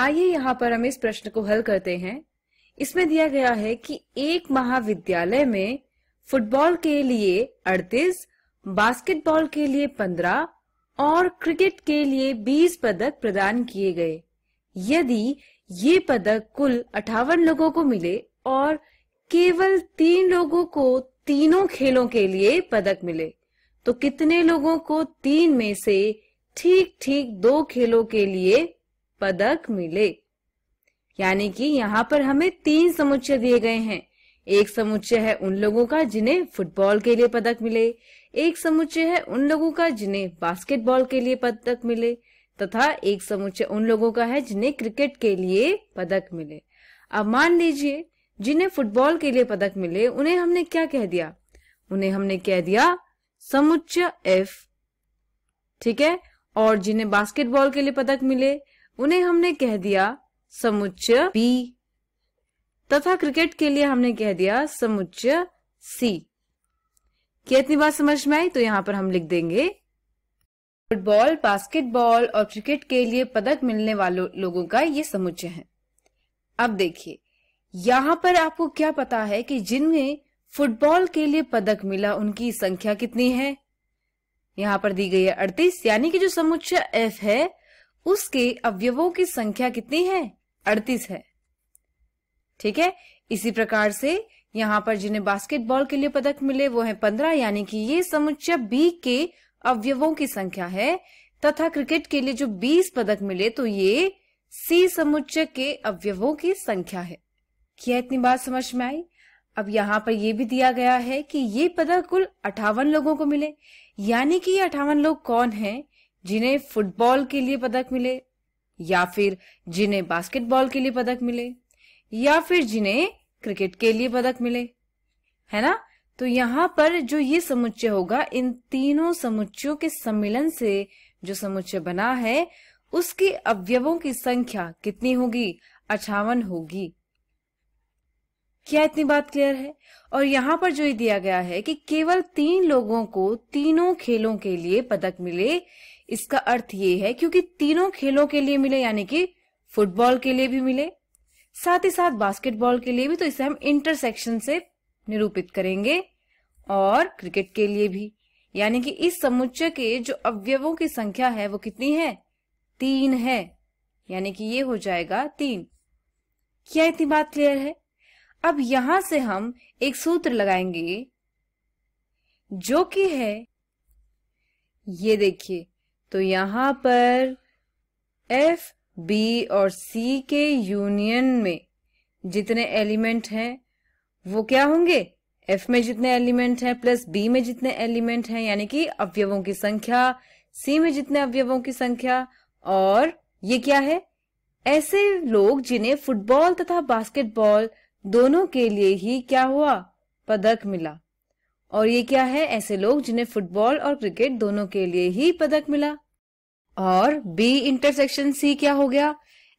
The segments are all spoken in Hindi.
आइए यहाँ पर हम इस प्रश्न को हल करते हैं इसमें दिया गया है कि एक महाविद्यालय में फुटबॉल के लिए 38, बास्केटबॉल के लिए 15 और क्रिकेट के लिए 20 पदक प्रदान किए गए यदि ये पदक कुल अठावन लोगों को मिले और केवल तीन लोगों को तीनों खेलों के लिए पदक मिले तो कितने लोगों को तीन में से ठीक ठीक दो खेलों के लिए पदक मिले यानी कि यहाँ पर हमें तीन समुच्चय दिए गए हैं एक समुच्चय है उन लोगों का जिन्हें फुटबॉल के लिए पदक मिले एक समुच्चय है उन लोगों का जिन्हें बास्केटबॉल के लिए पदक मिले तथा एक समुच्चय उन लोगों का है जिन्हें क्रिकेट के लिए पदक मिले अब मान लीजिए जिन्हें फुटबॉल के लिए पदक मिले उन्हें हमने क्या कह दिया उन्हें हमने कह दिया समुच्चय एफ ठीक है और जिन्हें बास्केटबॉल के लिए पदक मिले उन्हें हमने कह दिया समुच्चय बी तथा क्रिकेट के लिए हमने कह दिया समुच्चय सी क्या इतनी बात समझ में आई तो यहाँ पर हम लिख देंगे फुटबॉल बास्केटबॉल और क्रिकेट के लिए पदक मिलने वालों लोगों का ये समुच्चय है अब देखिए यहाँ पर आपको क्या पता है कि जिनमें फुटबॉल के लिए पदक मिला उनकी संख्या कितनी है यहाँ पर दी गई है अड़तीस यानी कि जो समुच्चय एफ है उसके अवयवों की संख्या कितनी है अड़तीस है ठीक है इसी प्रकार से यहाँ पर जिन्हें बास्केटबॉल के लिए पदक मिले वो है पंद्रह यानी कि ये समुच्चय बी के अवयवों की संख्या है तथा क्रिकेट के लिए जो बीस पदक मिले तो ये सी समुच्चय के अवयवों की संख्या है क्या इतनी बात समझ में आई अब यहाँ पर यह भी दिया गया है कि ये पदक कुल अठावन लोगों को मिले यानी कि ये अठावन लोग कौन हैं? जिन्हें फुटबॉल के लिए पदक मिले या फिर जिन्हें बास्केटबॉल के लिए पदक मिले या फिर जिन्हें क्रिकेट के लिए पदक मिले है ना तो यहाँ पर जो ये समुच्चय होगा इन तीनों समुच्चयों के सम्मिलन से जो समुच्चय बना है उसके अवयवों की संख्या कितनी होगी अठावन होगी क्या इतनी बात क्लियर है और यहाँ पर जो ये दिया गया है कि केवल तीन लोगों को तीनों खेलों के लिए पदक मिले इसका अर्थ ये है क्योंकि तीनों खेलों के लिए मिले यानी कि फुटबॉल के लिए भी मिले साथ ही साथ बास्केटबॉल के लिए भी तो इसे हम इंटरसेक्शन से निरूपित करेंगे और क्रिकेट के लिए भी यानी कि इस समुच्चय के जो अवयवों की संख्या है वो कितनी है तीन है यानी कि ये हो जाएगा तीन क्या इतनी बात क्लियर है अब यहां से हम एक सूत्र लगाएंगे जो कि है ये देखिए तो यहाँ पर एफ बी और सी के यूनियन में जितने एलिमेंट हैं वो क्या होंगे एफ में जितने एलिमेंट हैं प्लस बी में जितने एलिमेंट हैं यानी कि अवयवों की संख्या सी में जितने अवयवों की संख्या और ये क्या है ऐसे लोग जिन्हें फुटबॉल तथा बास्केटबॉल दोनों के लिए ही क्या हुआ पदक मिला और ये क्या है ऐसे लोग जिन्हें फुटबॉल और क्रिकेट दोनों के लिए ही पदक मिला और बी इंटरसेक्शन सी क्या हो गया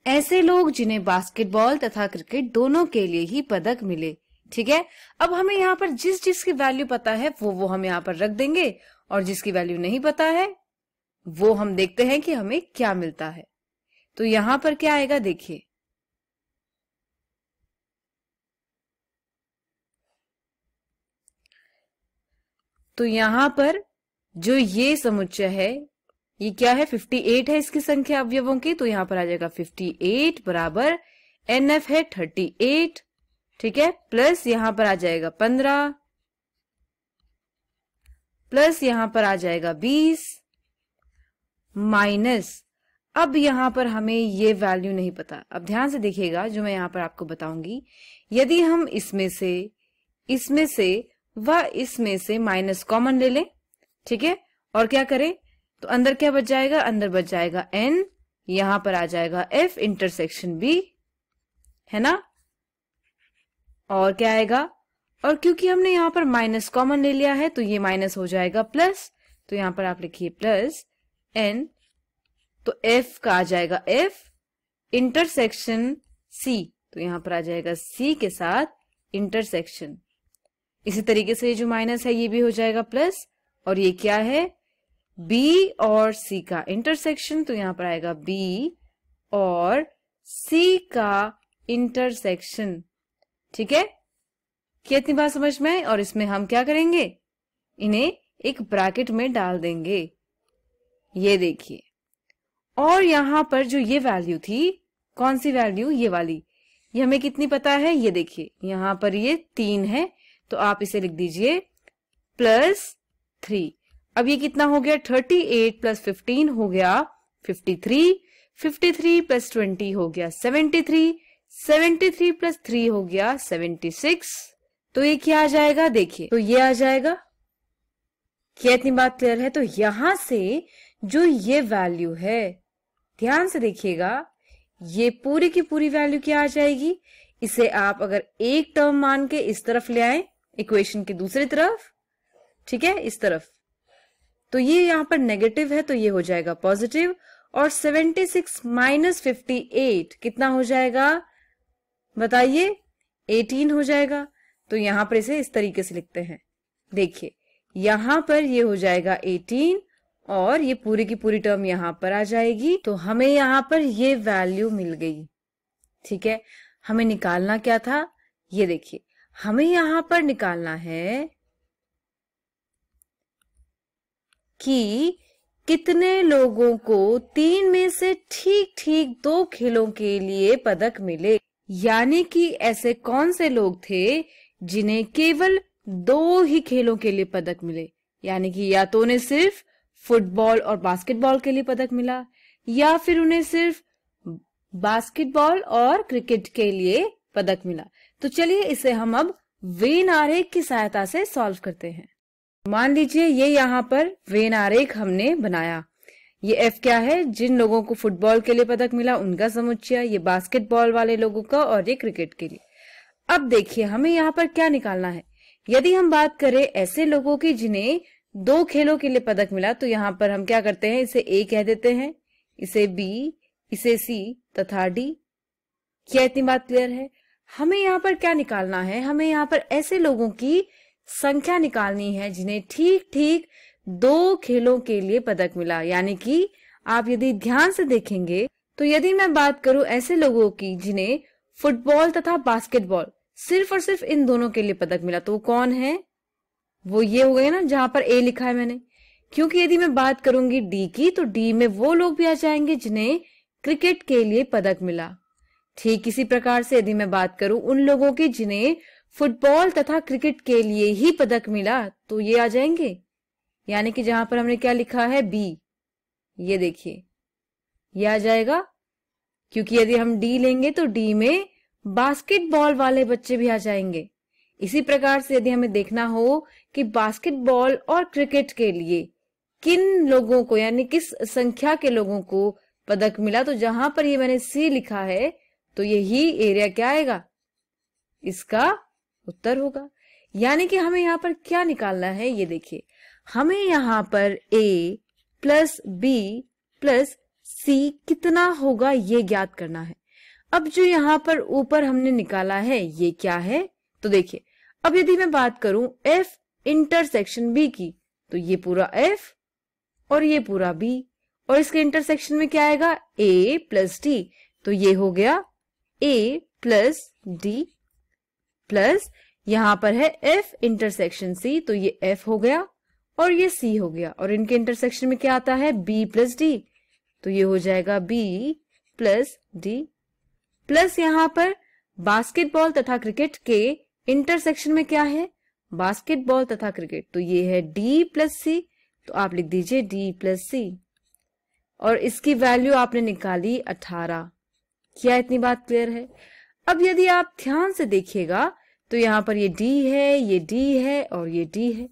ऐसे लोग जिन्हें बास्केटबॉल तथा क्रिकेट दोनों के लिए ही पदक मिले ठीक है अब हमें यहाँ पर जिस चीज की वैल्यू पता है वो वो हम यहाँ पर रख देंगे और जिसकी वैल्यू नहीं पता है वो हम देखते हैं कि हमें क्या मिलता है तो यहाँ पर क्या आएगा देखिए तो यहां पर जो ये समुच्चय है ये क्या है 58 है इसकी संख्या अवयवों की तो यहां पर आ जाएगा 58 बराबर एन एफ है 38 ठीक है प्लस यहां पर आ जाएगा 15 प्लस यहां पर आ जाएगा 20 माइनस अब यहां पर हमें ये वैल्यू नहीं पता अब ध्यान से देखिएगा जो मैं यहां पर आपको बताऊंगी यदि हम इसमें से इसमें से वह इसमें से माइनस कॉमन ले लें ठीक है और क्या करें तो अंदर क्या बच जाएगा अंदर बच जाएगा एन यहां पर आ जाएगा एफ इंटरसेक्शन बी है ना और क्या आएगा और क्योंकि हमने यहां पर माइनस कॉमन ले लिया है तो ये माइनस हो जाएगा प्लस तो यहां पर आप लिखिए प्लस एन तो एफ का आ जाएगा एफ इंटरसेक्शन सी तो यहां पर आ जाएगा सी के साथ इंटरसेक्शन इसी तरीके से ये जो माइनस है ये भी हो जाएगा प्लस और ये क्या है बी और सी का इंटरसेक्शन तो यहां पर आएगा बी और सी का इंटरसेक्शन ठीक है कितनी बात समझ में आए और इसमें हम क्या करेंगे इन्हें एक ब्रैकेट में डाल देंगे ये देखिए और यहां पर जो ये वैल्यू थी कौन सी वैल्यू ये वाली ये हमें कितनी पता है ये देखिए यहां पर ये तीन है तो आप इसे लिख दीजिए प्लस थ्री अब ये कितना हो गया थर्टी एट प्लस फिफ्टीन हो गया fifty three fifty three plus twenty हो गया seventy three seventy three plus three हो गया सेवेंटी सिक्स तो ये क्या आ जाएगा देखिए तो ये आ जाएगा क्या इतनी बात क्लियर है तो यहां से जो ये वैल्यू है ध्यान से देखिएगा ये पूरी की पूरी वैल्यू क्या आ जाएगी इसे आप अगर एक टर्म मान के इस तरफ ले आए इक्वेशन की दूसरी तरफ ठीक है इस तरफ तो ये यहां पर नेगेटिव है तो ये हो जाएगा पॉजिटिव और 76 सिक्स माइनस फिफ्टी कितना हो जाएगा बताइए 18 हो जाएगा तो यहां पर इसे इस तरीके से लिखते हैं देखिए यहां पर ये हो जाएगा 18 और ये पूरी की पूरी टर्म यहां पर आ जाएगी तो हमें यहां पर ये वैल्यू मिल गई ठीक है हमें निकालना क्या था ये देखिए हमें यहां पर निकालना है कि कितने लोगों को तीन में से ठीक ठीक दो खेलों के लिए पदक मिले यानी कि ऐसे कौन से लोग थे जिन्हें केवल दो ही खेलों के लिए पदक मिले यानी कि या तो उन्हें सिर्फ फुटबॉल और बास्केटबॉल के लिए पदक मिला या फिर उन्हें सिर्फ बास्केटबॉल और क्रिकेट के लिए पदक मिला तो चलिए इसे हम अब वेन आरेख की सहायता से सॉल्व करते हैं मान लीजिए ये यहाँ पर वेन आरेख हमने बनाया ये एफ क्या है जिन लोगों को फुटबॉल के लिए पदक मिला उनका समुच्चय ये बास्केटबॉल वाले लोगों का और ये क्रिकेट के लिए अब देखिए हमें यहाँ पर क्या निकालना है यदि हम बात करें ऐसे लोगों की जिन्हें दो खेलों के लिए पदक मिला तो यहाँ पर हम क्या करते हैं इसे ए कह देते हैं इसे बी इसे सी तथा डी क्या इतनी बात क्लियर है हमें यहाँ पर क्या निकालना है हमें यहाँ पर ऐसे लोगों की संख्या निकालनी है जिन्हें ठीक ठीक दो खेलों के लिए पदक मिला यानी कि आप यदि ध्यान से देखेंगे तो यदि मैं बात करूं ऐसे लोगों की जिन्हें फुटबॉल तथा बास्केटबॉल सिर्फ और सिर्फ इन दोनों के लिए पदक मिला तो वो कौन है वो ये हो गए ना जहां पर ए लिखा है मैंने क्योंकि यदि मैं बात करूंगी डी की तो डी में वो लोग भी आ जाएंगे जिन्हें क्रिकेट के लिए पदक मिला ठीक इसी प्रकार से यदि मैं बात करूं उन लोगों की जिन्हें फुटबॉल तथा क्रिकेट के लिए ही पदक मिला तो ये आ जाएंगे यानी कि जहां पर हमने क्या लिखा है बी ये देखिए ये आ जाएगा क्योंकि यदि हम डी लेंगे तो डी में बास्केटबॉल वाले बच्चे भी आ जाएंगे इसी प्रकार से यदि हमें देखना हो कि बास्केटबॉल और क्रिकेट के लिए किन लोगों को यानी किस संख्या के लोगों को पदक मिला तो जहां पर ये मैंने सी लिखा है तो यही एरिया क्या आएगा इसका उत्तर होगा यानी कि हमें यहां पर क्या निकालना है ये देखिए हमें यहां पर A plus B plus C कितना होगा ये ज्ञात करना है अब जो यहां पर ऊपर हमने निकाला है ये क्या है तो देखिए अब यदि मैं बात करूं एफ इंटरसेक्शन बी की तो ये पूरा एफ और ये पूरा बी और इसके इंटरसेक्शन में क्या आएगा ए प्लस टी तो ये हो गया ए प्लस डी प्लस यहां पर है एफ इंटरसेक्शन सी तो ये एफ हो गया और ये सी हो गया और इनके इंटरसेक्शन में क्या आता है बी प्लस डी तो ये हो जाएगा बी प्लस डी प्लस यहां पर बास्केटबॉल तथा क्रिकेट के इंटरसेक्शन में क्या है बास्केटबॉल तथा क्रिकेट तो ये है डी प्लस सी तो आप लिख दीजिए डी प्लस सी और इसकी वैल्यू आपने निकाली अठारह क्या इतनी बात क्लियर है अब यदि आप ध्यान से देखिएगा तो यहाँ पर ये डी है ये डी है और ये डी है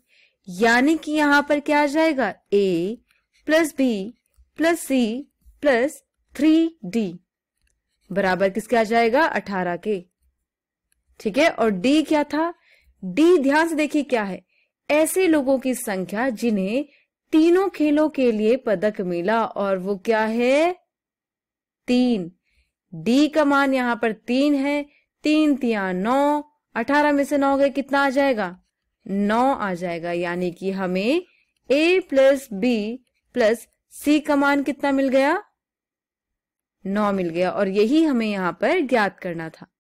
यानी कि यहाँ पर क्या आ जाएगा A plus B plus C plus three D बराबर किसके आ जाएगा अठारह के ठीक है और डी क्या था डी ध्यान से देखिए क्या है ऐसे लोगों की संख्या जिन्हें तीनों खेलों के लिए पदक मिला और वो क्या है तीन डी का मान यहाँ पर तीन है तीन तिया नौ अठारह में से नौ गए कितना आ जाएगा नौ आ जाएगा यानी कि हमें A plus B plus C का मान कितना मिल गया नौ मिल गया और यही हमें यहाँ पर ज्ञात करना था